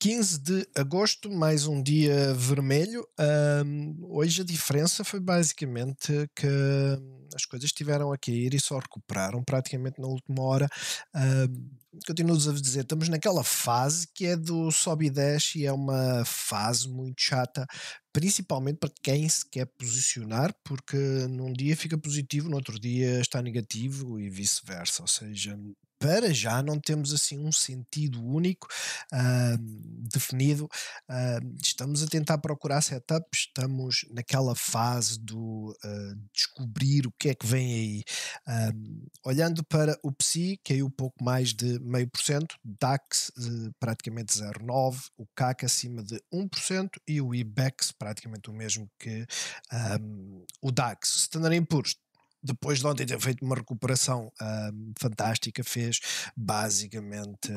15 de agosto, mais um dia vermelho. Um, hoje a diferença foi basicamente que hum, as coisas estiveram a cair e só recuperaram praticamente na última hora. Um, Continuo-vos a dizer, estamos naquela fase que é do sobe e desce e é uma fase muito chata, principalmente para quem se quer posicionar, porque num dia fica positivo, no outro dia está negativo e vice-versa. Ou seja, para já não temos assim um sentido único uh, definido. Uh, estamos a tentar procurar setups, estamos naquela fase do uh, descobrir o que é que vem aí. olhando para o PSI, caiu é um pouco mais de meio por cento, DAX eh, praticamente 0,9%, o CAC acima de 1% e o IBEX praticamente o mesmo que um, o DAX. Standard Poor's depois de ontem ter feito uma recuperação um, fantástica, fez basicamente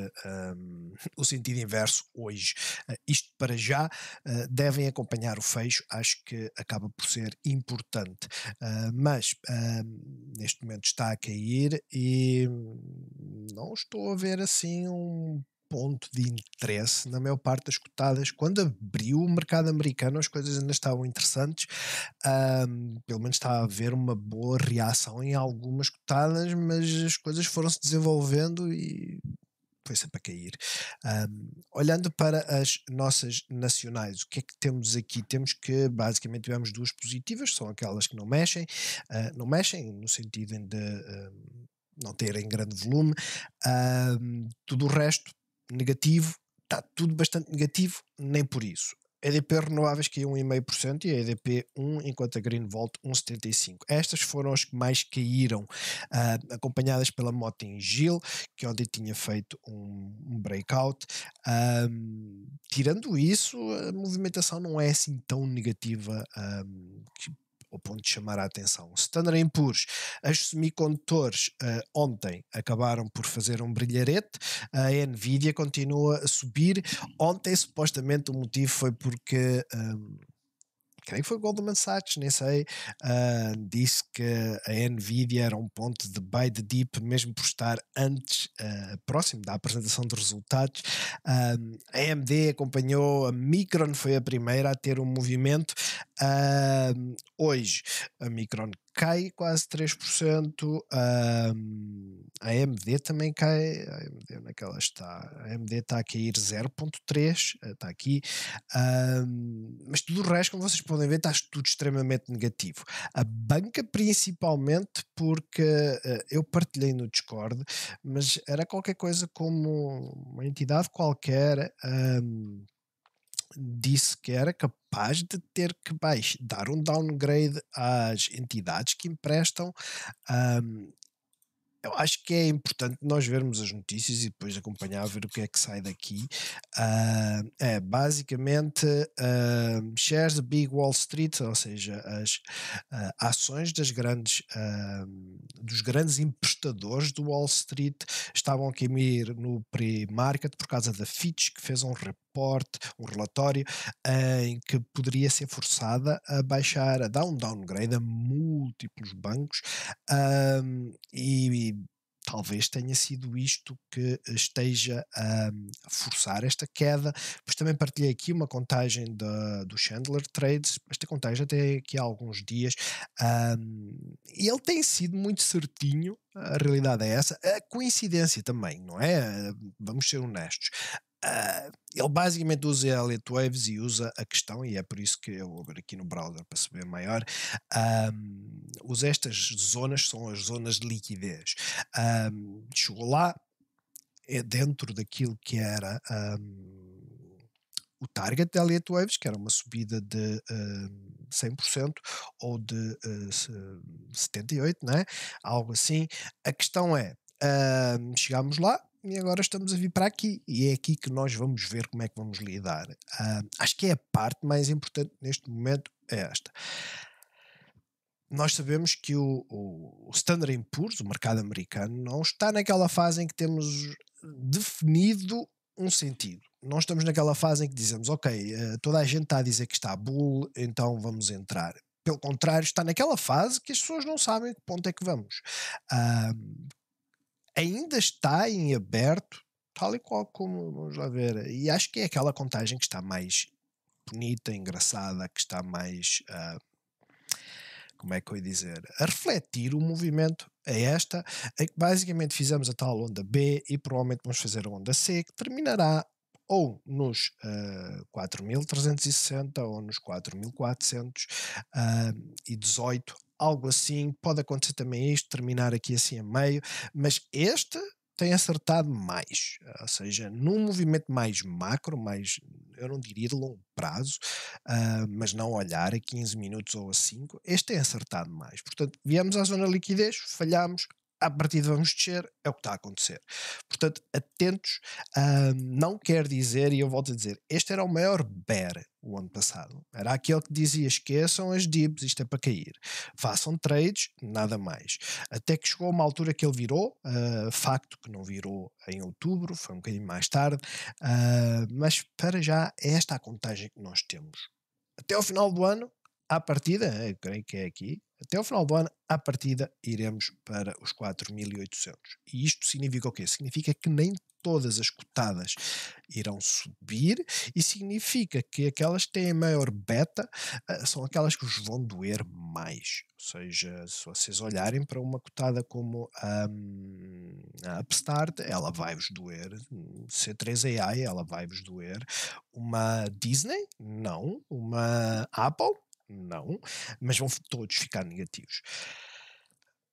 um, o sentido inverso hoje. Uh, isto para já uh, devem acompanhar o fecho, acho que acaba por ser importante. Uh, mas hum, neste momento está a cair e hum, não estou a ver assim um ponto de interesse na maior parte das cotadas. Quando abriu o mercado americano, as coisas ainda estavam interessantes. Um, pelo menos está a haver uma boa reação em algumas cotadas, mas as coisas foram-se desenvolvendo e foi sempre a cair. Um, olhando para as nossas nacionais, o que é que temos aqui? Temos que basicamente tivemos duas positivas, são aquelas que não mexem, uh, não mexem no sentido de não terem grande volume, uh, tudo o resto negativo, está tudo bastante negativo, nem por isso. EDP renováveis caiu 1,5% e a EDP 1, enquanto a Greenvolt 1,75%. Estas foram as que mais caíram, uh, acompanhadas pela Gil, que ontem tinha feito um, um breakout. tirando isso, a movimentação não é assim tão negativa que ao ponto de chamar a atenção. o Standard Poor's, as semicondutores uh, ontem acabaram por fazer um brilharete, a Nvidia continua a subir. Ontem, supostamente, o motivo foi porque. Um, creio que foi Goldman Sachs, nem sei, uh, disse que a Nvidia era um ponto de buy the dip, mesmo por estar antes, uh, próximo da apresentação de resultados. Uh, a AMD acompanhou, a Micron foi a primeira a ter um movimento. Uh, hoje a Micron cai quase 3%, uh, a AMD também cai, a AMD onde é que ela está? A AMD está a cair 0.3, eh, está aqui, uh, mas tudo o resto, como vocês podem ver, está tudo extremamente negativo. A banca principalmente porque uh, eu partilhei no Discord, mas era qualquer coisa como uma entidade qualquer disse que era capaz de ter que baixar, dar um downgrade às entidades que emprestam. Um, eu acho que é importante nós vermos as notícias e depois acompanhar, ver o que é que sai daqui. Uh, é basicamente uh, shares de Big Wall Street, ou seja, as uh, ações das grandes, dos grandes emprestadores do Wall Street estavam a cair no pre-market por causa da Fitch, que fez um reporte reporte, um relatório, em que poderia ser forçada a baixar, a dar um downgrade a múltiplos bancos um, e, e talvez tenha sido isto que esteja a hum, forçar esta queda, pois também partilhei aqui uma contagem da, do Chandler Trades, esta contagem até aqui há alguns dias, um, e ele tem sido muito certinho, a realidade é essa, a coincidência também, não é? Vamos ser honestos. Uh, ele basicamente usa Elliott Waves e usa a questão, e é por isso que eu vou ver aqui no browser para saber maior, um, usa estas zonas, são as zonas de liquidez. Um, chegou lá, é dentro daquilo que era um, o target da Elliott Waves, que era uma subida de 100% ou de uh, eh, 78%, né? algo assim. A questão é, chegámos lá, e agora estamos a vir para aqui. E é aqui que nós vamos ver como é que vamos lidar. Uh, acho que é a parte mais importante neste momento, é esta. Nós sabemos que o, o, Standard Poor's, o mercado americano, não está naquela fase em que temos definido um sentido. Não estamos naquela fase em que dizemos, ok, eh, toda a gente está a dizer que está bull, então vamos entrar. Pelo contrário, está naquela fase que as pessoas não sabem que ponto é que vamos. Uh, ainda está em aberto, tal e qual como, vamos lá ver, e acho que é aquela contagem que está mais bonita, engraçada, que está mais. Uh, como é que eu ia dizer? A refletir o movimento é esta, é que basicamente fizemos a tal onda B e provavelmente vamos fazer a onda C, que terminará ou nos uh, ah, 4.360 ou nos 4.418 algo assim, pode acontecer também isto, terminar aqui assim a meio, mas este tem acertado mais, ou seja, num movimento mais macro, mais, eu não diria de longo prazo, uh, mas não olhar a 15 minutos ou a 5, este tem acertado mais. Portanto, viemos à zona de liquidez, falhamos, à partida vamos descer, é o que está a acontecer. Portanto, atentos, uh, não quer dizer, e eu volto a dizer, este era o maior bear o ano passado. Era aquele que dizia: esqueçam as dips, isto é para cair. Façam trades, nada mais. Até que chegou uma altura que ele virou, uh, facto que não virou em outubro, foi um bocadinho mais tarde, uh, mas para já é esta a contagem que nós temos. Até ao final do ano, à partida, eu eh, creio que é aqui, até o final do ano, à partida, iremos para os 4.800. E isto significa o quê? Significa que nem todas as cotadas irão subir e significa que aquelas que têm maior beta eh, são aquelas que vos vão doer mais. Ou seja, se vocês olharem para uma cotada como a, hum, a Upstart, ela vai-vos doer. Hum, C3AI, ela vai-vos doer. Uma Disney? Não. Uma Apple? Não, mas vão todos ficar negativos.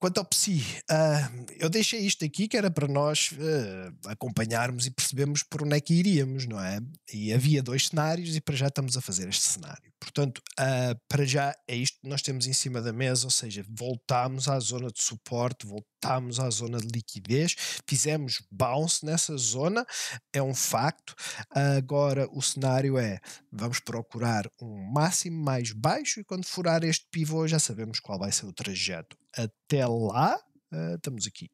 Quanto ao psi, uh, eu deixei isto aqui que era para nós uh, acompanharmos e percebermos por onde é que iríamos, não é? E havia dois cenários e para já estamos a fazer este cenário. Portanto, uh, para já é isto que nós temos em cima da mesa, ou seja, voltámos à zona de suporte, voltámos à zona de liquidez, fizemos bounce nessa zona, é um facto. agora o cenário é, vamos procurar um máximo mais baixo e quando furar este pivô já sabemos qual vai ser o trajeto até lá, uh, estamos aqui.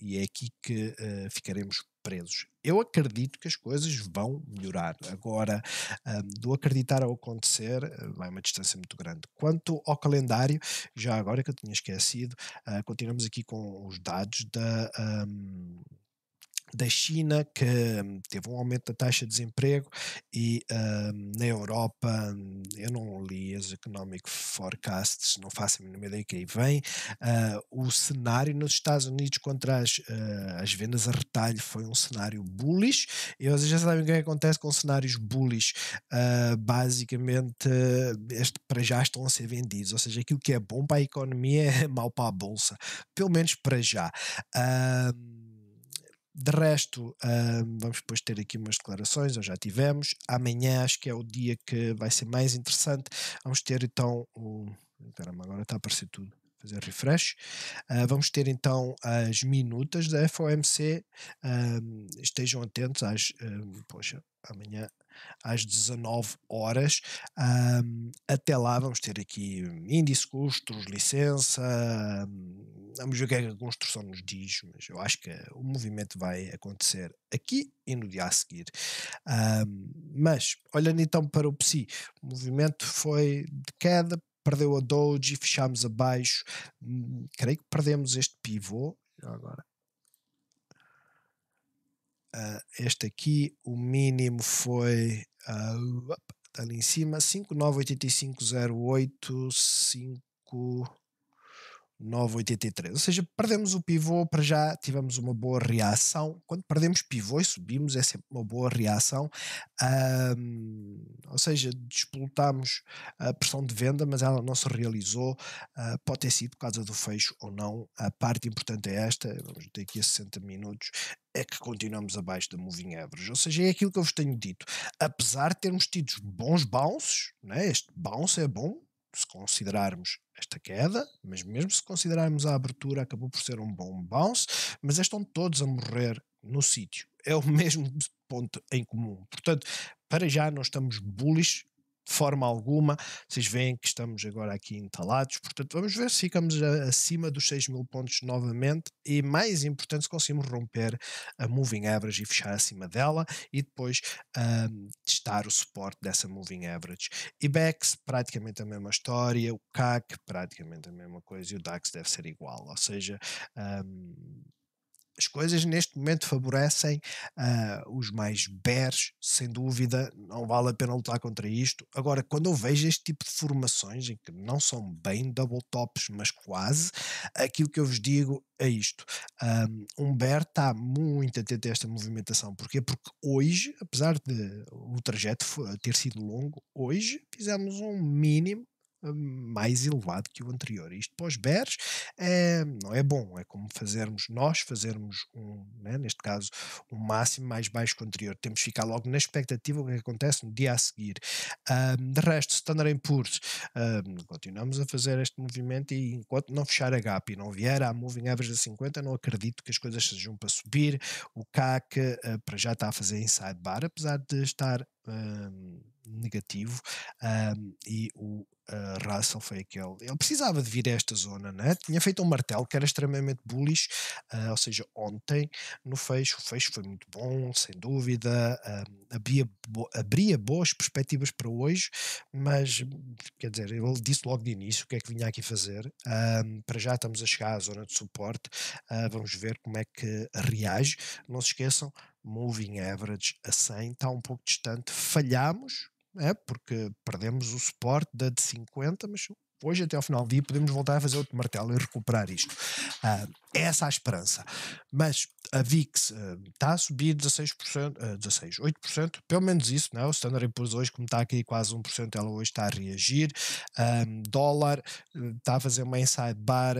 E é aqui que uh, ficaremos presos. Eu acredito que as coisas vão melhorar. Agora, eh, do acreditar ao acontecer, vai uma distância muito grande. Quanto ao calendário, já agora que eu tinha esquecido, uh, continuamos aqui com os dados da. Um, ehm, da China, que hum, teve um aumento da taxa de desemprego, e hum, na Europa, hum, eu não li as economic forecasts, não faço a mínima ideia que aí vem. Uh, o cenário nos Estados Unidos contra as, uh, as vendas a retalho foi um cenário bullish, e vocês já sabem o que é acontece com cenários bullish. Uh, basicamente, este, para já estão a ser vendidos, ou seja, aquilo que é bom para a economia é mau para a bolsa, pelo menos para já. Uh, de resto, um, vamos depois ter aqui umas declarações, ou já tivemos. Amanhã acho que é o dia que vai ser mais interessante. Vamos ter então o. Caramba, agora está a aparecer tudo. Fazer refresh. Uh, vamos ter então as minutas da FOMC. estejam atentos às. Um, poxa, amanhã às 19 horas. Um, até lá vamos ter aqui índice, custos, licença. vamos ver o é que a construção nos diz, mas eu acho que o movimento vai acontecer aqui e no dia a seguir. Um, mas, olhando então para o PSI, o movimento foi de queda. Perdeu a Doge, fechámos abaixo. Hum, creio que perdemos este pivô agora Uh, este aqui, o mínimo foi uh, ah, up, tá ali em cima, 5985085983. Ou seja, perdemos o pivô, para já tivemos uma boa reação. Quando perdemos pivô e subimos, é sempre uma boa reação. ou seja, despolutamos a pressão de venda, mas ela não se realizou. Uh, pode ter sido por causa do fecho ou não. A parte importante é esta. Vamos ter aqui a 60 minutos é que continuamos abaixo da Moving Average. Ou seja, é aquilo que eu vos tenho dito. Apesar de termos tido bons bounces, né? este bounce é bom, se considerarmos esta queda, mas mesmo se considerarmos a abertura, acabou por ser um bom bounce, mas estão todos a morrer no sítio. É o mesmo ponto em comum. Portanto, para já não estamos bullish de forma alguma. Vocês veem que estamos agora aqui entalados, portanto, vamos ver se ficamos acima dos 6 mil pontos novamente e, mais importante, se conseguimos romper a moving average e fechar acima dela e depois um, testar o suporte dessa moving average. IBEX, praticamente a mesma história, o CAC, praticamente a mesma coisa e o DAX deve ser igual, ou seja, um, as coisas neste momento favorecem uh, os mais bears, sem dúvida, não vale a pena lutar contra isto. Agora, quando eu vejo este tipo de formações, em que não são bem double tops, mas quase, aquilo que eu vos digo é isto. Um, um bear está muito atento a esta movimentação. Porquê? Porque hoje, apesar de o trajeto ter sido longo, hoje fizemos um mínimo mais elevado que o anterior. Isto para os bears é, não é bom, é como fazermos nós, fazermos um, né, neste caso, um máximo mais baixo que o anterior. Temos que ficar logo na expectativa do é que acontece no dia a seguir. Um, de resto, Standard Poor's, um, continuamos a fazer este movimento e enquanto não fechar a gap e não vier à moving average de 50, não acredito que as coisas sejam para subir. O CAC uh, para já está a fazer inside bar, apesar de estar um, negativo um, e o uh, Russell foi aquele. Ele precisava de vir a esta zona, né? tinha feito um martelo que era extremamente bullish, uh, ou seja, ontem no fecho. O fecho foi muito bom, sem dúvida, um, abria, bo abria boas perspectivas para hoje, mas quer dizer, ele disse logo de início o que é que vinha aqui fazer. para já estamos a chegar à zona de suporte, uh, vamos ver como é que reage. Não se esqueçam. Moving average a 100 está um pouco distante, falhamos, é porque perdemos o suporte da de 50, mas hoje até ao final do dia podemos voltar a fazer outro martelo e recuperar isto. Uh, essa é a esperança. Mas a VIX uh, ah, está a subir 16%, uh, 16, 8%, pelo menos isso, não é? O Standard Poor's hoje, como está aqui quase 1%, ela hoje está a reagir. Um, ah, dólar uh, está a fazer uma inside bar,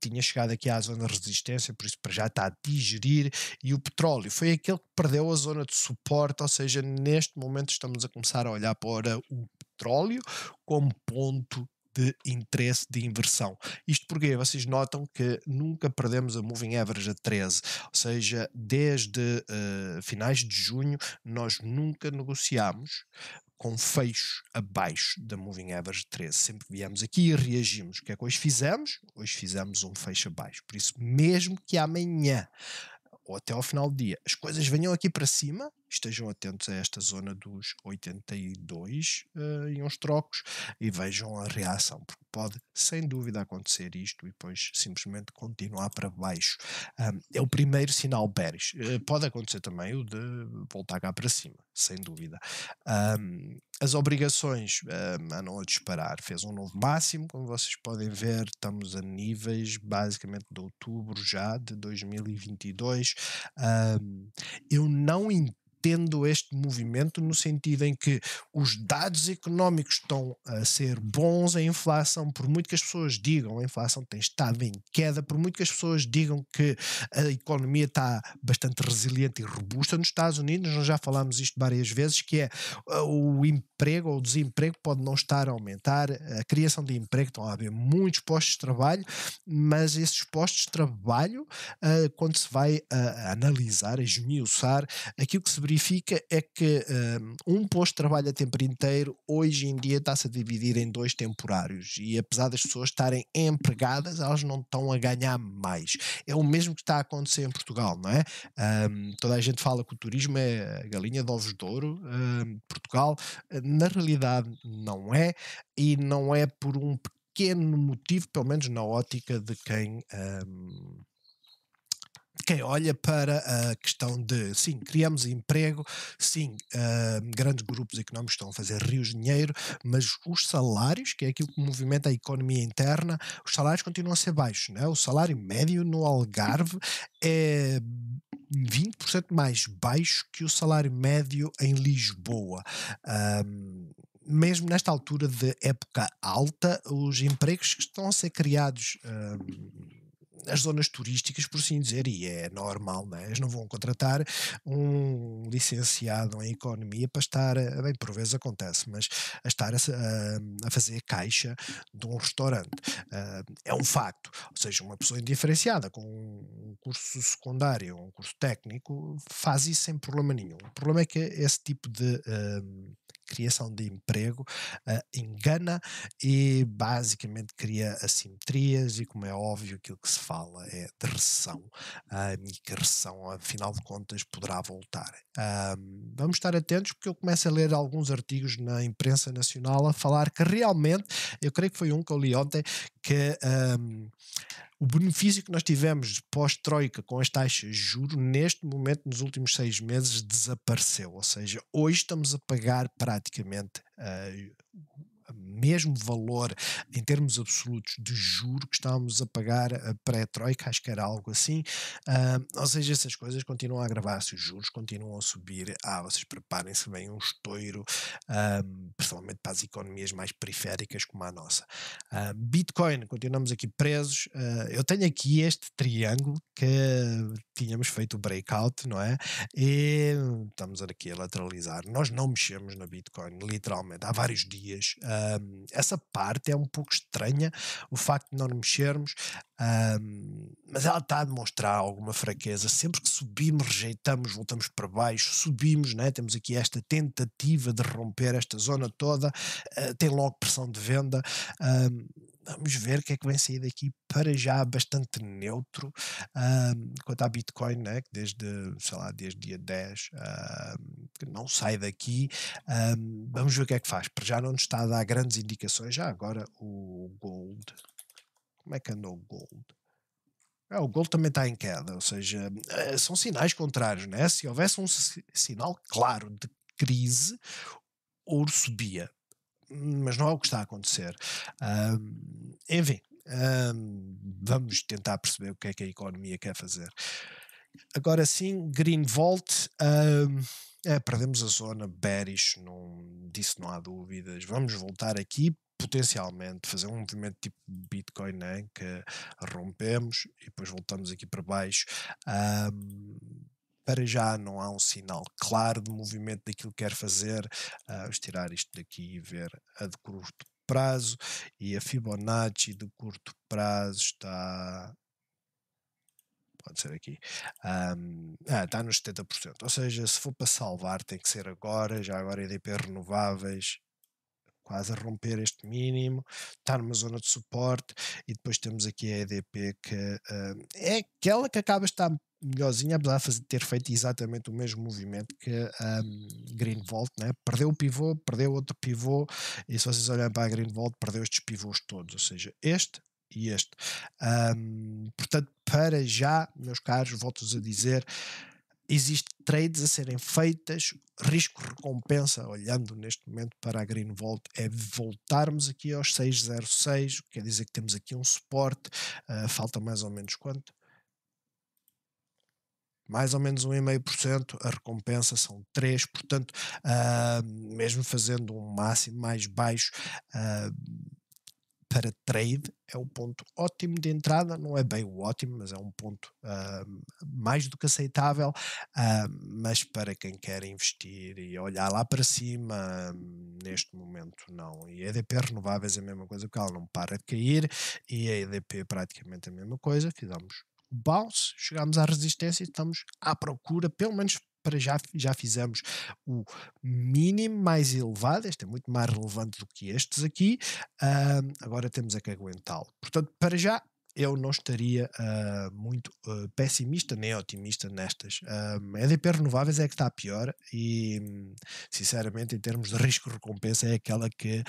tinha chegado aqui à zona de resistência, por isso para já está a digerir. E o petróleo foi aquele que perdeu a zona de suporte, ou seja, neste momento estamos a começar a olhar para o petróleo como ponto de interesse de inversão. Isto porque vocês notam que nunca perdemos a moving average a 13, ou seja, desde uh, finais de junho nós nunca negociámos com fecho abaixo da moving average 13. Sempre viemos aqui e reagimos. O que é que hoje fizemos? Hoje fizemos um fecho abaixo. Por isso, mesmo que amanhã ou até ao final do dia as coisas venham aqui para cima, estejam atentos a esta zona dos 82 uh, eh, e uns trocos e vejam a reação, porque pode sem dúvida acontecer isto e depois simplesmente continuar para baixo. Um, é o primeiro sinal Pérez. Uh, eh, pode acontecer também o de voltar cá para cima, sem dúvida. Um, as obrigações um, andam a disparar. Fez um novo máximo, como vocês podem ver, estamos a níveis basicamente de outubro já de 2022. Um, eu não entendo tendo este movimento no sentido em que os dados económicos estão a ser bons, a inflação, por muito que as pessoas digam, a inflação tem estado em queda, por muito que as pessoas digam que a economia está bastante resiliente e robusta nos Estados Unidos, nós já falámos isto várias vezes, que é eh, o emprego ou o desemprego pode não estar a aumentar, a criação de emprego, estão a haver muitos postos de trabalho, mas esses postos de trabalho, eh, quando se vai eh, analisar, esmiuçar, aquilo que se verifica é que hum, um posto de trabalho a tempo inteiro hoje em dia está-se a dividir em dois temporários e apesar das pessoas estarem empregadas, elas não estão a ganhar mais. É o mesmo que está a acontecer em Portugal, não é? Um, toda a gente fala que o turismo é a galinha de ovos de ouro, um, Portugal, na realidade não é e não é por um pequeno motivo, pelo menos na ótica de quem. Um, quem olha para a questão de, sim, criamos emprego, sim, uh, grandes grupos económicos estão a fazer rios de dinheiro, mas os salários, que é aquilo que movimenta a economia interna, os salários continuam a ser baixos. Né? O salário médio no Algarve é 20% mais baixo que o salário médio em Lisboa. Um, ah, mesmo nesta altura de época alta, os empregos que estão a ser criados um, ah, as zonas turísticas, por assim dizer, e é normal, não é? eles não vão contratar um licenciado em economia para estar, eh, bem, por vezes acontece, mas a estar a, a, fazer caixa de um restaurante. Eh, é um facto. Ou seja, uma pessoa indiferenciada com um curso secundário um curso técnico faz isso sem problema nenhum. O problema é que esse tipo de eh, criação de emprego uh, engana e basicamente cria assimetrias e como é óbvio aquilo que se fala é de recessão uh, e que a recessão afinal de contas poderá voltar. Uh, vamos estar atentos porque eu começo a ler alguns artigos na imprensa nacional a falar que realmente, eu creio que foi um que eu li ontem, que um, o benefício que nós tivemos pós-troika com as taxas de juros, neste momento, nos últimos seis meses, desapareceu. Ou seja, hoje estamos a pagar praticamente uh, mesmo valor em termos absolutos de juro que estávamos a pagar a eh, pré-troika, acho que era algo assim. Uh, ou seja, essas coisas continuam a agravar-se, os juros continuam a subir. Ah, vocês preparem-se, vem um estouro, uh, principalmente para as economias mais periféricas como a nossa. Uh, Bitcoin, continuamos aqui presos. eu tenho aqui este triângulo que tínhamos feito o breakout, não é? E estamos aqui a lateralizar. Nós não mexemos na Bitcoin, literalmente, há vários dias. Uh, essa parte é um pouco estranha, o facto de não mexermos, uh, mas ela está a demonstrar alguma fraqueza. Sempre que subimos, rejeitamos, voltamos para baixo, subimos, né? temos aqui esta tentativa de romper esta zona toda, uh, tem logo pressão de venda. Vamos ver o que é que vem sair daqui para já bastante neutro quanto à Bitcoin, né? que desde, sei lá, desde dia 10 que não sai daqui. Um, vamos ver o que é que faz. Para já não nos está a dar grandes indicações. Já agora o Gold. Como é que andou o Gold? É, o Gold também está em queda, ou seja, eh, são sinais contrários, né? Se houvesse um sinal claro de crise, ouro subia. Mas não é o que está a acontecer. Um, enfim, um, vamos tentar perceber o que é que a economia quer fazer. Agora sim, green Um, é, perdemos a zona bearish, não, disso não há dúvidas. Vamos voltar aqui potencialmente fazer um movimento tipo Bitcoin, né, que rompemos e depois voltamos aqui para baixo. Um, para já não há um sinal claro de movimento daquilo que quer fazer. Uh, vamos tirar isto daqui e ver a de curto prazo e a Fibonacci de curto prazo está pode ser aqui, um, ah, está nos 70%. Ou seja, se for para salvar, tem que ser agora, já agora EDP renováveis, quase a romper este mínimo, está numa zona de suporte, e depois temos aqui a EDP que é aquela que acaba de estar melhorzinha, apesar de ter feito exatamente o mesmo movimento que um, Greenwald, né? perdeu o pivô, perdeu outro pivô, e se vocês olharem para a Green Vault, perdeu estes pivôs todos, ou seja, este e este. Um, portanto, para já, meus caros, volto-vos a dizer, existe trades a serem feitas, risco-recompensa, olhando neste momento para a Green Volt, é voltarmos aqui aos 606, quer dizer que temos aqui um suporte, uh, falta mais ou menos quanto? mais ou menos 1,5%, a recompensa são 3%, portanto, uh, mesmo fazendo um máximo mais baixo, uh, para trade é um ponto ótimo de entrada, não é bem o ótimo, mas é um ponto uh, mais do que aceitável. Uh, mas para quem quer investir e olhar lá para cima, uh, neste momento não. E EDP renováveis é a mesma coisa, porque ela não para de cair, e a EDP é praticamente a mesma coisa. Fizemos bounce, chegámos à resistência e estamos à procura, pelo menos para já, já fizemos o mínimo mais elevado, este é muito mais relevante do que estes aqui, uh, agora temos a é que aguentá-lo. Portanto, para já eu não estaria uh, muito uh, pessimista nem otimista nestas. Ah, a EDP Renováveis é que está pior e, sinceramente, em termos de risco-recompensa, é aquela que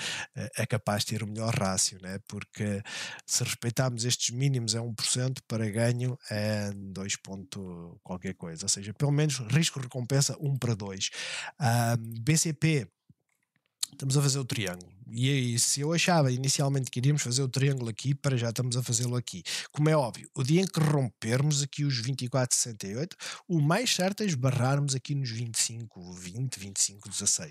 é capaz de ter o melhor rácio, né? porque se respeitarmos estes mínimos é 1%, para ganho é 2 ponto qualquer coisa, ou seja, pelo menos risco-recompensa 1 para 2. BCP, estamos a fazer o triângulo e aí, é se eu achava inicialmente que iríamos fazer o triângulo aqui, para já estamos a fazê-lo aqui. Como é óbvio, o dia em que rompermos aqui os 24,68, o mais certo é esbarrarmos aqui nos 25, 20, 25, 16.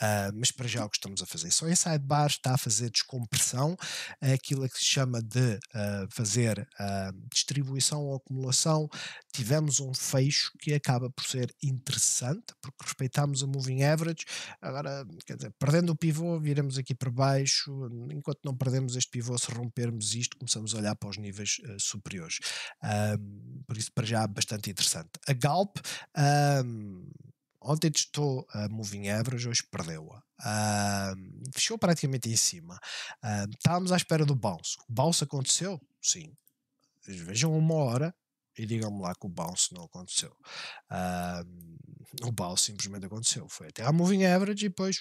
Uh, mas para já o que estamos a fazer é só em sidebar está a fazer descompressão, é aquilo que se chama de uh, fazer uh, distribuição ou acumulação. Tivemos um fecho que acaba por ser interessante, porque respeitamos a moving average. Agora, quer dizer, perdendo o pivô, viremos aqui para baixo, enquanto não perdemos este pivô, se rompermos isto, começamos a olhar para os níveis uh, superiores. Um, por isso, para já, bastante interessante. A Galp. Um, Ontem testou a Moving Average, hoje perdeu-a. Uh, fechou praticamente em cima. estávamos à espera do bounce. O bounce aconteceu? Sim. Vejam uma hora e digam-me lá que o bounce não aconteceu. o bounce simplesmente aconteceu. Foi até a Moving Average e depois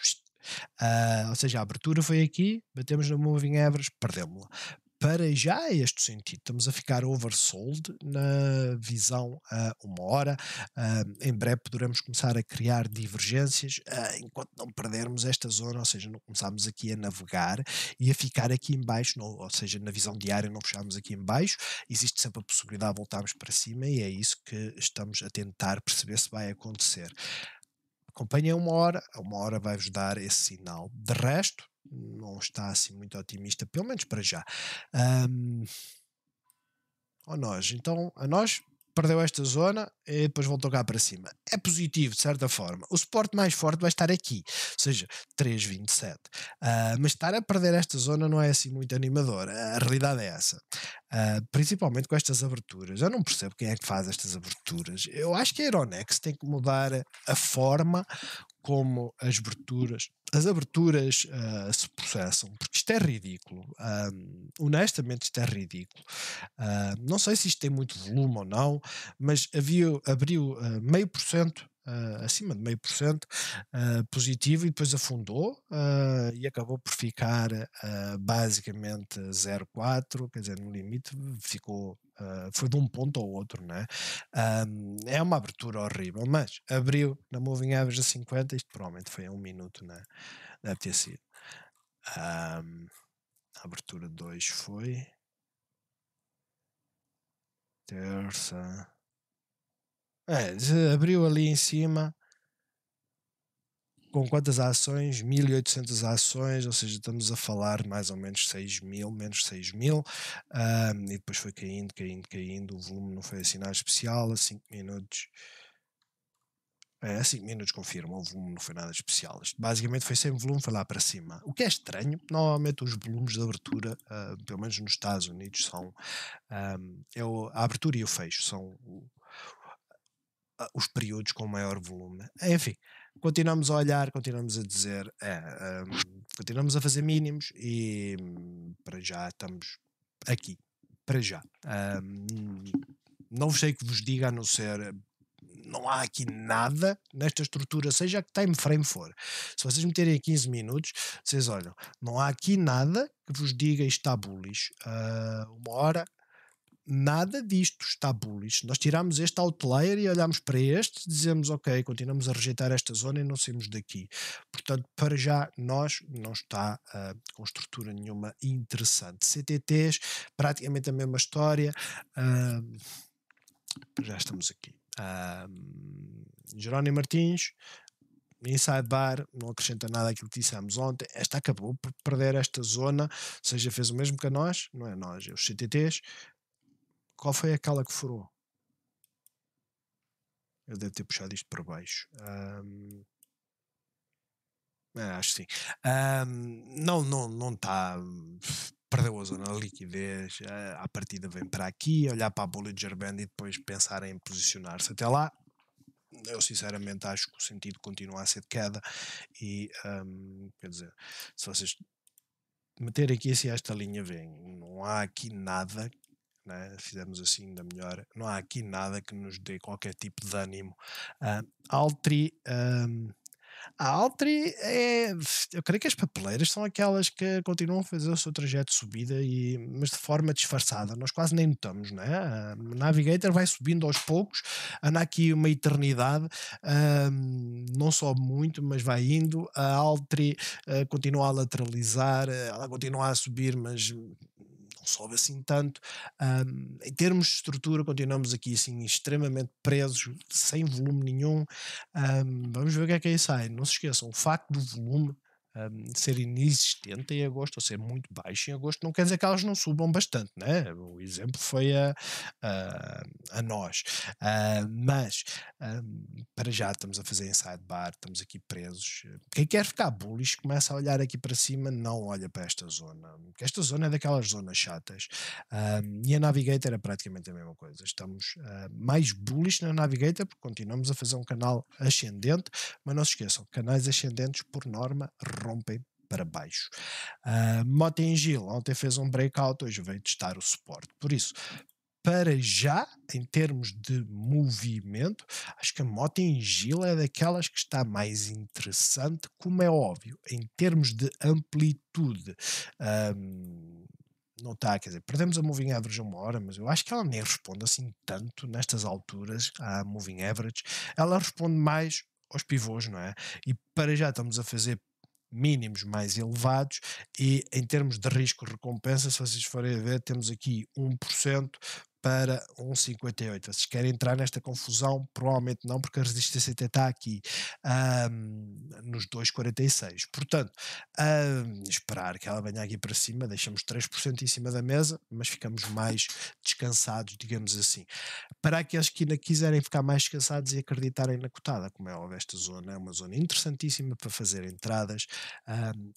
Uh, ou seja, a abertura foi aqui, batemos na Moving Average, perdemos-la. Para já é este sentido, estamos a ficar oversold na visão uh, uma hora. Uh, em breve poderemos começar a criar divergências uh, enquanto não perdermos esta zona, ou seja, não começarmos aqui a navegar e a ficar aqui em baixo, ou seja, na visão diária não fecharmos aqui em baixo. Existe sempre a possibilidade de voltarmos para cima e é isso que estamos a tentar perceber se vai acontecer acompanhem uma hora, uma hora vai-vos dar esse sinal. De resto, não está assim muito otimista, pelo menos para já. Um, ou oh, nós, então, a nós perdeu esta zona e depois voltou cá para cima. É positivo, de certa forma. O suporte mais forte vai estar aqui, ou seja, 3,27. Uh, ah, mas estar a perder esta zona não é assim muito animador. A realidade é essa. Uh, principalmente com estas aberturas. Eu não percebo quem é que faz estas aberturas. Eu acho que a Euronext tem que mudar a forma como as aberturas. As aberturas uh, se processam, porque isto é ridículo. Ah, honestamente, isto é ridículo. Uh, não sei se isto tem muito volume ou não, mas havia, abriu uh, meio por cento uh, acima de meio por cento ah, positivo e depois afundou uh, e acabou por ficar uh, basicamente 0,4, quer dizer, no limite ficou Uh, foi de um ponto ao outro, né? Um, é uma abertura horrível, mas abriu na Moving Average a 50, isto provavelmente foi a um minuto, né? Deve ter sido. Um, a abertura 2 foi. Terça. É, abriu ali em cima com quantas ações? 1800 ações, ou seja, estamos a falar mais ou menos 6 mil, menos 6 mil, um, e depois foi caindo, caindo, caindo, o volume não foi assinado especial, a 5 minutos. É, a 5 minutos confirma, o volume não foi nada especial. basicamente foi sempre volume, foi lá para cima. O que é estranho, normalmente os volumes de abertura, uh, pelo menos nos Estados Unidos, são um, é o, a abertura e o fecho, são os períodos com maior volume. Né? Ah, enfim, continuamos a olhar, continuamos a dizer, é, eh, um, continuamos a fazer mínimos e hum, para já estamos aqui. Para já. Um, não sei que vos diga a não ser. Não há aqui nada nesta estrutura, seja que time frame for. Se vocês meterem 15 minutos, vocês olham, não há aqui nada que vos diga isto está bullish. Uh, uma hora, nada disto está bullish. Nós tiramos este outlier e olhamos para este, dizemos ok, continuamos a rejeitar esta zona e não saímos daqui. Portanto, para já nós não está uh, com estrutura nenhuma interessante. CTTs, praticamente a mesma história. Uh, já estamos aqui. Uh, Jerónimo Martins, Inside Bar não acrescenta nada àquilo que dissemos ontem. Esta acabou por perder esta zona, ou seja, fez o mesmo que a nós, não é nós, é os CTTs, qual foi aquela que furou? Eu devo ter puxado isto para baixo. Um, ah, acho que sim. Um, não, não, não está. Perdeu a zona de liquidez. Ah, a partida vem para aqui, olhar para a Bollinger Band e depois pensar em posicionar-se até lá. Eu sinceramente acho que o sentido continua a ser de queda. E um, quer dizer, se vocês meterem aqui assim esta linha vem, não há aqui nada né? fizemos assim da melhor. Não há aqui nada que nos dê qualquer tipo de ânimo. Uh, Altri. Um, a Altri é. Eu creio que as papeleiras são aquelas que continuam a fazer o seu trajeto de subida, e, mas de forma disfarçada. Nós quase nem notamos, né? A Navigator vai subindo aos poucos, anda aqui uma eternidade, um, não sobe muito, mas vai indo. A Altri uh, continua a lateralizar, ah, ela continua a subir, mas sobe assim tanto. Um, em termos de estrutura, continuamos aqui assim extremamente presos, sem volume nenhum. Um, vamos ver o que é que aí sai. Não se esqueçam, o facto do volume um, ser inexistente em agosto ou ser muito baixo em agosto não quer dizer que elas não subam bastante, né? O exemplo foi a, a, a nós. Uh, mas um, para já estamos a fazer inside bar, estamos aqui presos. Quem quer ficar bullish começa a olhar aqui para cima, não olha para esta zona. Porque esta zona é daquelas zonas chatas. Um, e a Navigator é praticamente a mesma coisa. Estamos uh, mais bullish na Navigator porque continuamos a fazer um canal ascendente, mas não se esqueçam, canais ascendentes por norma rompem para baixo. Uh, ah, Motengil ontem fez um breakout, hoje veio testar o suporte. Por isso, para já, em termos de movimento, acho que a Motengil é daquelas que está mais interessante, como é óbvio, em termos de amplitude. Um, não está, quer dizer, perdemos a moving average uma hora, mas eu acho que ela nem responde assim tanto nestas alturas à moving average. Ela responde mais aos pivôs, não é? E para já estamos a fazer mínimos mais elevados e em termos de risco-recompensa, se vocês forem a ver, temos aqui 1% para 1,58. Vocês querem entrar nesta confusão? Provavelmente não, porque a resistência até está aqui um, nos 2,46. Portanto, um, esperar que ela venha aqui para cima, deixamos 3% em cima da mesa, mas ficamos mais descansados, digamos assim. Para aqueles que ainda quiserem ficar mais descansados e acreditarem na cotada, como é óbvio, esta zona é uma zona interessantíssima para fazer entradas. Um,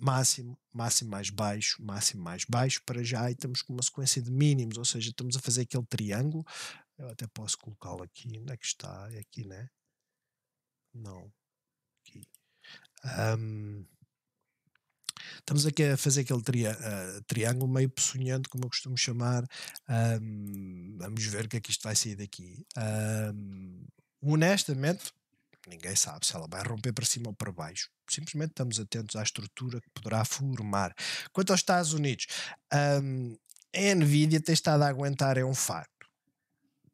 máximo, máximo mais baixo, máximo mais baixo, para já e estamos com uma sequência de mínimos, ou seja, estamos a fazer aquele triângulo, eu até posso colocá-lo aqui, onde é que está? É aqui, né? Não, aqui. Um, estamos aqui a fazer aquele tri uh, triângulo meio peçonhante, como eu costumo chamar. Um, vamos ver o que é que isto vai sair daqui. Um, honestamente, ninguém sabe se ela vai romper para cima ou para baixo. Simplesmente estamos atentos à estrutura que poderá formar. Quanto aos Estados Unidos, um, a Nvidia tem estado a aguentar, é um facto.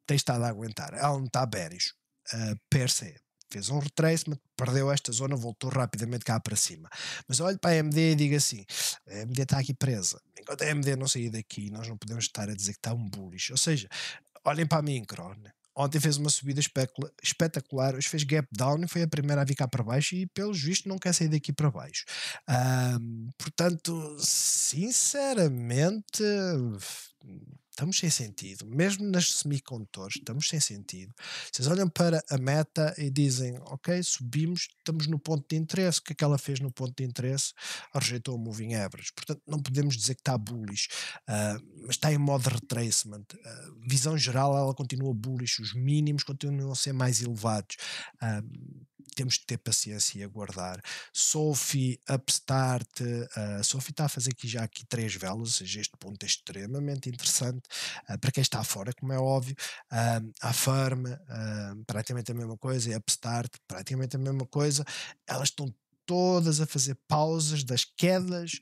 Tem estado a aguentar. Ela não está bearish, uh, per se. Fez um retracement, perdeu esta zona, voltou rapidamente cá para cima. Mas olho para a AMD e digo assim: a AMD está aqui presa. Enquanto a AMD não sair daqui, nós não podemos estar a dizer que está um bullish. Ou seja, olhem para a Micron, ontem fez uma subida espetacular, hoje fez gap down, e foi a primeira a vir cá para baixo e, pelo visto, não quer sair daqui para baixo. Um, portanto, sinceramente, estamos sem sentido. Mesmo nas semicondutores, estamos sem sentido. Vocês olham para a meta e dizem, ok, subimos, estamos no ponto de interesse. O que é que ela fez no ponto de interesse? Rejeitou o moving average. Portanto, não podemos dizer que está bullish, uh, mas está em modo retracement. Uh, visão geral, ela continua bullish, os mínimos continuam a ser mais elevados. Uh, temos de ter paciência e aguardar. Sophie, Upstart, uh, ah, Sophie está a fazer aqui já aqui três velas, ou seja, este ponto é extremamente interessante uh, para quem está fora, como é óbvio. Uh, a Farm, uh, praticamente a mesma coisa, e Upstart, praticamente a mesma coisa. Elas estão todas a fazer pausas das quedas,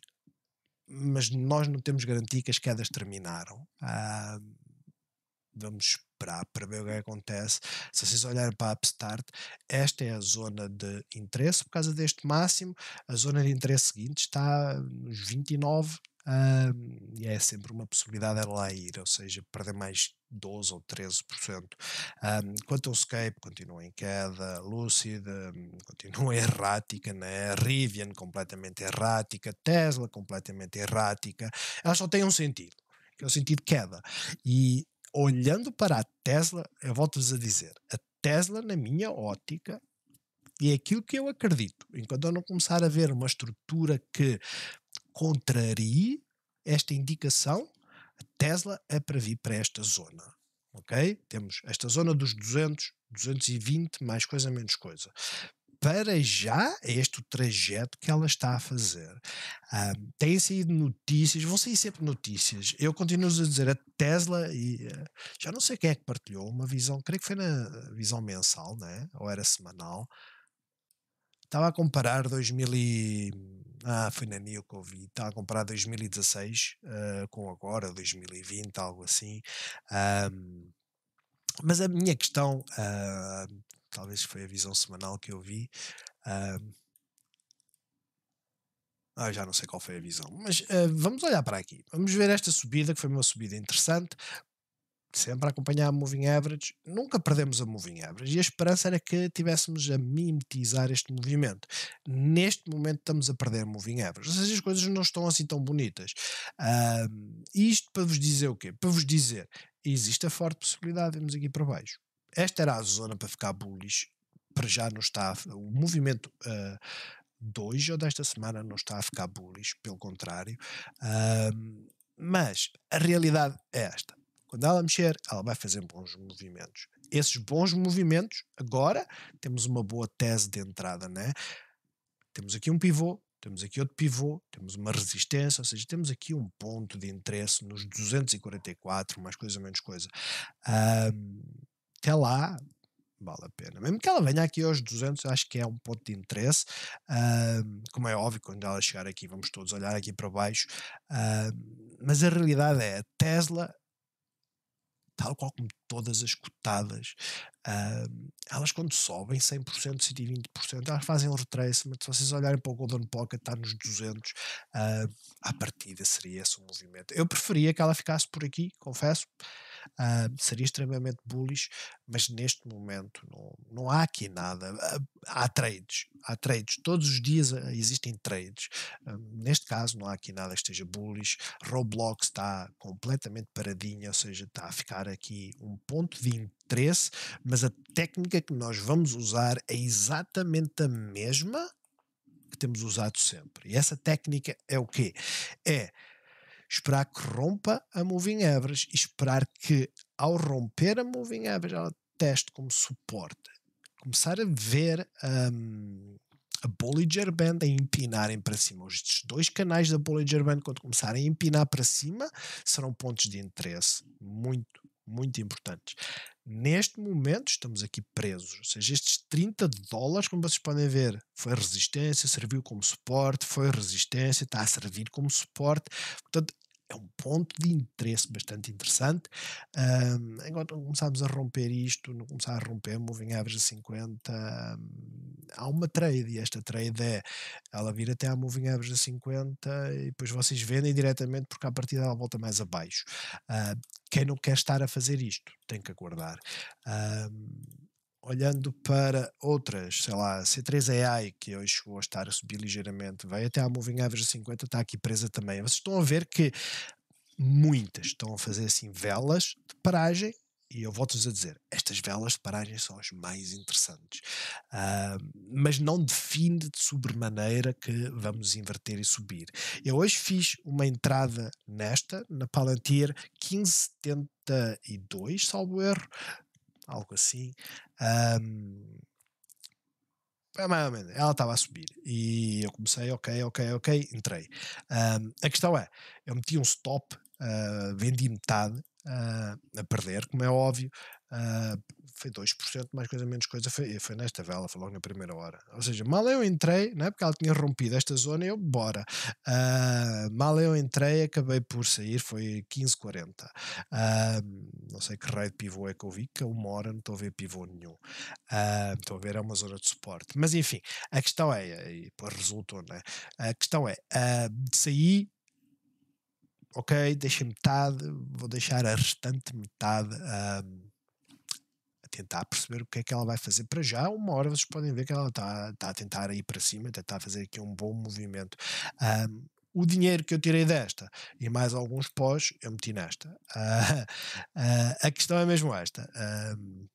mas nós não temos garantia que as quedas terminaram. Uh, vamos esperar para ver o é que acontece. Se vocês olharem para a Upstart, esta é a zona de interesse por causa deste máximo. A zona de interesse seguinte está nos 29, uh, e é sempre uma possibilidade ela ir, ou seja, perder mais 12 ou 13%. Um, quanto ao Scape, continua em queda, Lucid um, continua errática, né? Rivian completamente errática, Tesla completamente errática, elas só têm um sentido, que é o sentido de queda. E olhando para a Tesla, eu volto-vos a dizer, a Tesla, na minha ótica, e é aquilo que eu acredito. Enquanto eu não começar a ver uma estrutura que contrarie esta indicação, a Tesla é para vir para esta zona. Ok? Temos esta zona dos 200, 220, mais coisa, menos coisa para já este trajeto que ela está a fazer. Um, ah, tem saído notícias, vão sair sempre notícias. Eu continuo a dizer, a Tesla, e ah, já não sei quem é que partilhou uma visão, creio que foi na visão mensal, né? ou era semanal. Estava a comparar 2000 e, ah, foi na NIO que ouvi. Estava a comparar 2016 uh, ah, com agora, 2020, algo assim. Um, mas a minha questão uh, talvez foi a visão semanal que eu vi. Uh, ah, já não sei qual foi a visão, mas uh, vamos olhar para aqui. Vamos ver esta subida, que foi uma subida interessante, sempre a acompanhar a moving average, nunca perdemos a moving average e a esperança era que tivéssemos a mimetizar este movimento. Neste momento estamos a perder a moving average, ou seja, as coisas não estão assim tão bonitas. Uh, isto para vos dizer o quê? Para vos dizer, existe a forte possibilidade, vemos aqui para baixo, esta era a zona para ficar bullish, para já não está. O movimento uh, ou desta semana não está a ficar bullish, pelo contrário. Uh, mas a realidade é esta. Quando ela mexer, ela vai fazer bons movimentos. Esses bons movimentos, agora, temos uma boa tese de entrada, né? Temos aqui um pivô, temos aqui outro pivô, temos uma resistência, ou seja, temos aqui um ponto de interesse nos 244, mais coisa menos coisa. Um, até lá vale a pena. Mesmo que ela venha aqui aos 200, acho que é um ponto de interesse. Uh, como é óbvio, quando ela chegar aqui, vamos todos olhar aqui para baixo. Uh, mas a realidade é, a Tesla, tal qual como todas as cotadas, uh, elas quando sobem 100%, 120%, elas fazem um retracement. Se vocês olharem para o Golden Pocket, está nos 200. Uh, à partida seria esse o movimento. Eu preferia que ela ficasse por aqui, confesso uh, seria extremamente bullish, mas neste momento não, não há aqui nada. Uh, há trades, há trades, todos os dias ah, existem trades. Uh, neste caso não há aqui nada que esteja bullish. Roblox está completamente paradinha, ou seja, está a ficar aqui um ponto de interesse, mas a técnica que nós vamos usar é exatamente a mesma que temos usado sempre. E essa técnica é o quê? É esperar que rompa a moving average e esperar que ao romper a moving average ela teste como suporte. Começar a ver um, a Bollinger Band a empinarem para cima. Os dois canais da Bollinger Band, quando começarem a empinar para cima, serão pontos de interesse muito, muito importantes. Neste momento estamos aqui presos, ou seja, estes 30 dólares, como vocês podem ver, foi resistência, serviu como suporte, foi resistência, está a servir como suporte. Portanto, é um ponto de interesse bastante interessante. Um, agora começámos a romper isto, não começar a romper moving average 50, um, há uma trade e esta trade é ela vir até à moving average 50 e depois vocês vendem diretamente porque a partida ela volta mais abaixo. Uh, quem não quer estar a fazer isto tem que aguardar. Um, olhando para outras, sei lá, C3AI, que hoje chegou a estar a subir ligeiramente, vai até a Moving Average 50, está aqui presa também. Vocês estão a ver que muitas estão a fazer assim velas de paragem e eu volto-vos a dizer, estas velas de paragem são as mais interessantes. Uh, mas não define de sobremaneira que vamos inverter e subir. Eu hoje fiz uma entrada nesta, na Palantir 1572, salvo erro, algo assim. Um, é ela estava a subir e eu comecei, ok, ok, ok, entrei. Um, a questão é, eu meti um stop, uh, vendi metade uh, a perder, como é óbvio, uh, foi 2%, mais coisa, menos coisa, foi, eh, foi nesta vela, foi logo na primeira hora. Ou seja, mal eu entrei, não é? Porque ela tinha rompido esta zona e eu, bora. Uh, mal eu entrei, acabei por sair, foi 15,40. Uh, ah, não sei que raio de pivô é que eu vi, que eu moro, não estou a ver pivô nenhum. Uh, estou a ver, é uma zona de suporte. Mas enfim, a questão é, e depois resultou, né? A questão é, uh, saí, ok, deixei metade, vou deixar a restante metade. Uh, tentar perceber o que é que ela vai fazer. Para já, uma hora vocês podem ver que ela está, está a tentar ir para cima, tentar fazer aqui um bom movimento. Um, o dinheiro que eu tirei desta e mais alguns pós, eu meti nesta. Uh, uh, a questão é mesmo esta. Uh,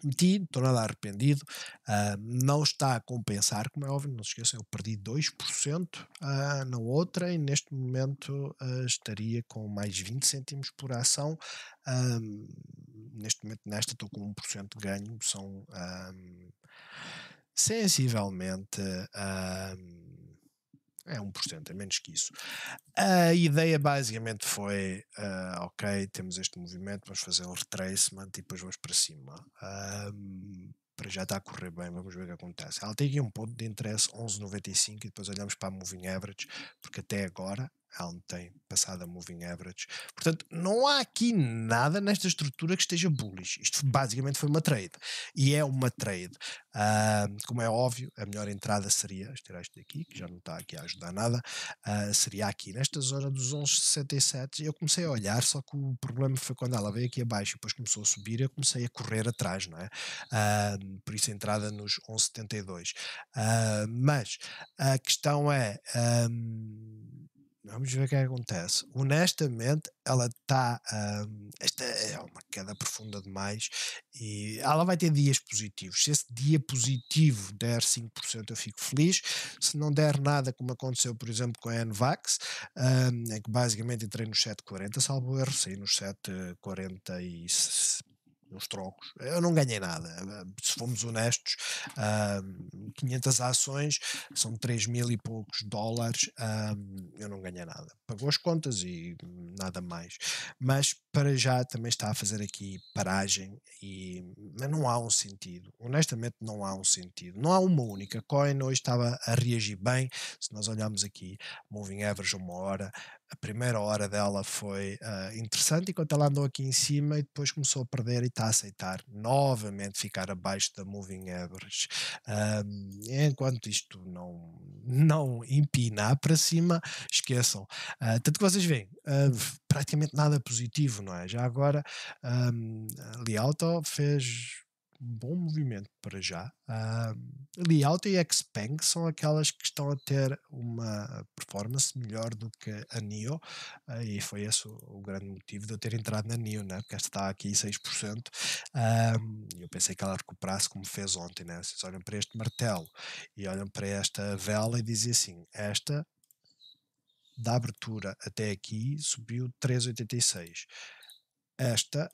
cometi, estou nada arrependido, uh, não está a compensar, como é óbvio, não se esqueçam, eu perdi 2% uh, ah, na outra e neste momento uh, estaria com mais 20 cêntimos por ação. neste momento, nesta, estou com 1% de ganho, são sensivelmente. É 1%, é menos que isso. A ideia basicamente foi: uh, ok, temos este movimento, vamos fazer um retracement e depois vamos para cima. Uh, para já está a correr bem, vamos ver o que acontece. Ela tem aqui um ponto de interesse 11,95 e depois olhamos para a Moving Average, porque até agora ela tem passado a moving average. Portanto, não há aqui nada nesta estrutura que esteja bullish. Isto basicamente foi uma trade. E é uma trade. Uh, como é óbvio, a melhor entrada seria, tirar isto daqui, que já não está aqui a ajudar nada, uh, seria aqui nesta zona dos 11,67. Eu comecei a olhar, só que o problema foi quando ela veio aqui abaixo e depois começou a subir, eu comecei a correr atrás, não é? Uh, por isso a entrada nos 11,72. mas a questão é... Um, vamos ver o que é acontece. Honestamente, ela está. Um, esta é uma queda profunda demais e ela vai ter dias positivos. Se esse dia positivo der 5%, eu fico feliz. Se não der nada, como aconteceu, por exemplo, com a Envax, um, em que basicamente entrei nos 7,40, salvo erro, saí nos 7,40 e uns trocos. Eu não ganhei nada, eh, se formos honestos. 500 ações são 3 mil e poucos dólares. eu não ganhei nada. Pagou as contas e nada mais. Mas para já também está a fazer aqui paragem e não há um sentido. Honestamente, não há um sentido. Não há uma única coin. Hoje estava a reagir bem. Se nós olharmos aqui, moving average, uma hora a primeira hora dela foi uh, interessante enquanto ela andou aqui em cima e depois começou a perder e está a aceitar novamente ficar abaixo da moving average. Um, enquanto isto não, não empina para cima, esqueçam. Uh, tanto que vocês veem, uh, praticamente nada positivo, não é? Já agora, um, Lialto fez bom movimento para já. Uh, Lialta e Xpeng são aquelas que estão a ter uma performance melhor do que a NIO uh, eh, e foi esse o, o, grande motivo de eu ter entrado na NIO, né? porque esta está aqui 6%. Uh, eu pensei que ela recuperasse como fez ontem. Né? Vocês olham para este martelo e olham para esta vela e dizem assim: esta da abertura até aqui subiu 3,86. Esta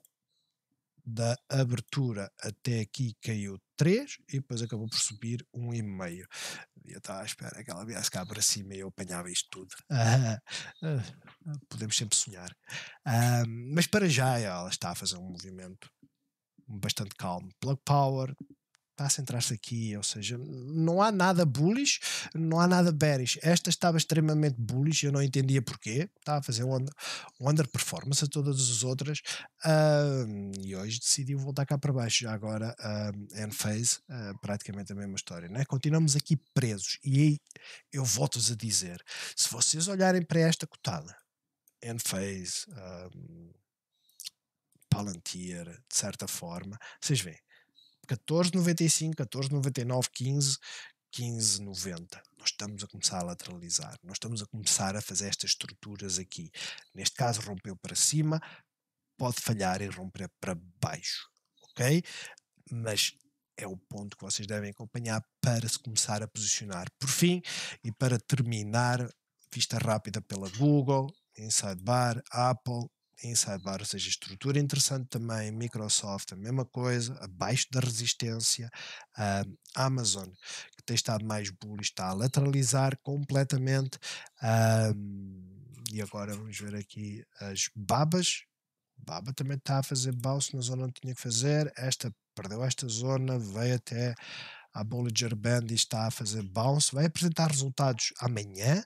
da abertura até aqui caiu 3 e depois acabou por subir 1,5. Eu estava à espera que ela viesse cá para cima e eu apanhava isto tudo. ah, podemos sempre sonhar. Ah, mas para já ela está a fazer um movimento bastante calmo. Plug Power está a centrar-se aqui, ou seja, não há nada bullish, não há nada bearish. Esta estava extremamente bullish, eu não entendia porquê, estava tá, a fazer um, under, um underperformance a todas as outras uh, e hoje decidiu voltar cá para baixo. Já agora, uh, Enphase, uh, ah, praticamente a mesma história, né? Continuamos aqui presos e aí eu volto-vos a dizer, se vocês olharem para esta cotada, Enphase, um, Palantir, de certa forma, vocês veem, 14,95, 14,99, 15, 15,90. Nós estamos a começar a lateralizar, nós estamos a começar a fazer estas estruturas aqui. Neste caso, rompeu para cima, pode falhar e romper para baixo, ok? Mas é o ponto que vocês devem acompanhar para se começar a posicionar. Por fim, e para terminar, vista rápida pela Google, Bar, Apple, Bar, ou seja, estrutura interessante também, Microsoft, a mesma coisa, abaixo da resistência, uh, Amazon, que tem estado mais bullish, está a lateralizar completamente, uh, e agora vamos ver aqui as babas, Baba também está a fazer bounce na zona onde tinha que fazer, esta perdeu esta zona, veio até a Bollinger Band está a fazer bounce, vai apresentar resultados amanhã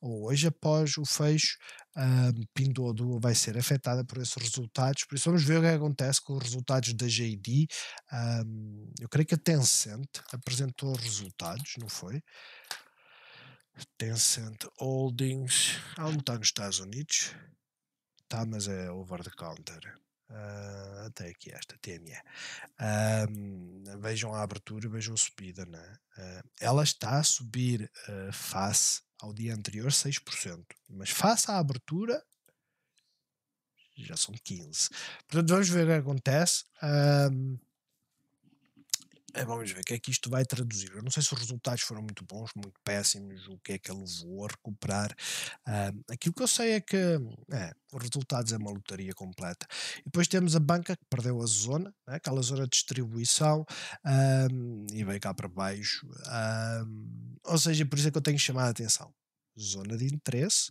ou hoje após o fecho. A Pinduoduo vai ser afetada por esses resultados, por isso vamos ver o que é acontece com os resultados da JD. Um, eu creio que a Tencent apresentou resultados, não foi? Tencent Holdings, há um está nos Estados Unidos, tá, mas é over the counter. Uh, ah, até então aqui é esta TME. Uh, vejam a abertura, vejam a subida. Né? Uh, ela está a subir ah, face ao dia anterior 6%, mas face à abertura já são 15%. Portanto, vamos ver o que acontece. É, vamos ver o que é que isto vai traduzir. Eu não sei se os resultados foram muito bons, muito péssimos, o que é que ele levou a recuperar. Uh, aquilo que eu sei é que é, os resultados é uma lotaria completa. E depois temos a banca que perdeu a zona, né, aquela zona de distribuição, um, e veio cá para baixo. Um, ou seja, por isso é que eu tenho que chamar a atenção. Zona de interesse,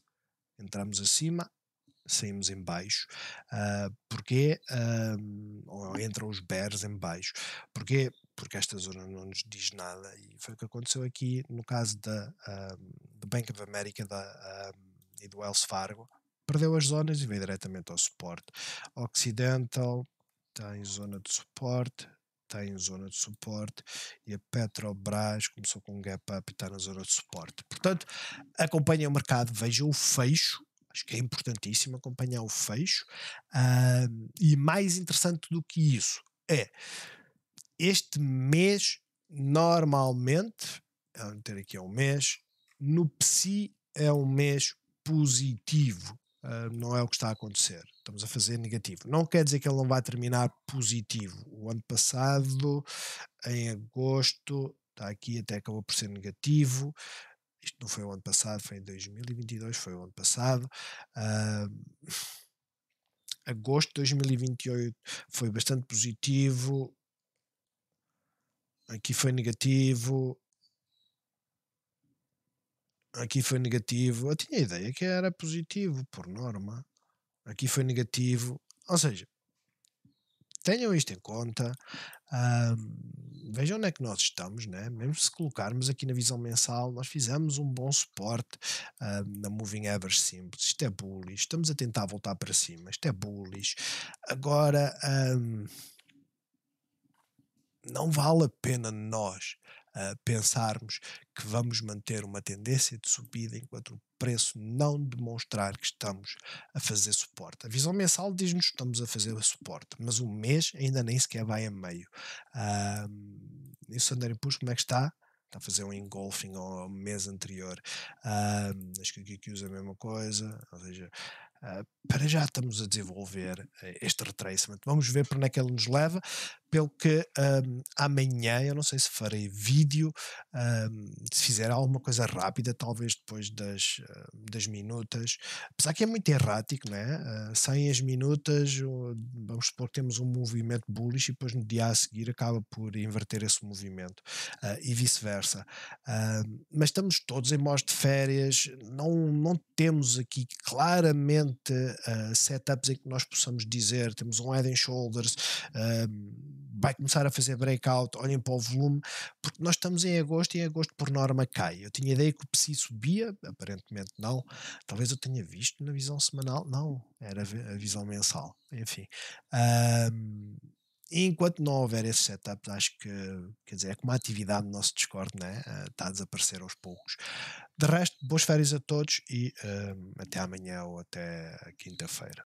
entramos acima, saímos em baixo. Uh, porquê? Uh, entram os Bears em baixo. porque Porque esta zona não nos diz nada. E foi o que aconteceu aqui no caso da um, Bank of America da, e do Wells Fargo. Perdeu as zonas e veio diretamente ao suporte. Occidental tem zona de suporte, tem zona de suporte e a Petrobras começou com um gap up e está na zona de suporte. Portanto, acompanhem o mercado, vejam o fecho Acho que é importantíssimo acompanhar o fecho. Uh, e mais interessante do que isso é este mês, normalmente, vamos ter aqui é um mês, no PSI é um mês positivo. Uh, não é o que está a acontecer. Estamos a fazer negativo. Não quer dizer que ele não vai terminar positivo. O ano passado, em agosto, está aqui, até acabou por ser negativo. Isto não foi o ano passado, foi em 2022, foi o ano passado. Uh, agosto de 2028 foi bastante positivo. Aqui foi negativo. Aqui foi negativo. Eu tinha a ideia que era positivo, por norma. Aqui foi negativo. Ou seja, tenham isto em conta, uh, vejam onde é que nós estamos, né? mesmo se colocarmos aqui na visão mensal, nós fizemos um bom suporte uh, na Moving Average Simples, isto é bullish, estamos a tentar voltar para cima, isto é bullish, agora um, não vale a pena nós uh, pensarmos que vamos manter uma tendência de subida enquanto o preço não demonstrar que estamos a fazer suporte. A visão mensal diz-nos que estamos a fazer suporte, mas o mês ainda nem sequer vai a meio. Uh, e o Sandero Push, como é que está? Está a fazer um engulfing ao mês anterior. Uh, acho que aqui usa a mesma coisa, ou seja, Uh, para já estamos a desenvolver uh, este retracement. Vamos ver para onde é que ele nos leva pelo que um, amanhã, eu não sei se farei vídeo, um, se fizer alguma coisa rápida, talvez depois das, hum, das minutas, apesar que é muito errático, né? Uh, hum, Sem as minutas, vamos supor que temos um movimento bullish e depois no dia a seguir acaba por inverter esse movimento uh, e vice-versa. Uh, mas estamos todos em modos de férias, não, não temos aqui claramente uh, setups em que nós possamos dizer, temos um head and shoulders, vai começar a fazer breakout, olhem para o volume, porque nós estamos em agosto e em agosto por norma cai. Eu tinha ideia que o PSI subia, aparentemente não, talvez eu tenha visto na visão semanal, não, era a visão mensal, enfim. Um, enquanto não houver esse setup, acho que, quer dizer, é como a atividade do nosso Discord, né? Eh, está a desaparecer aos poucos. De resto, boas férias a todos e um, até amanhã ou até quinta-feira.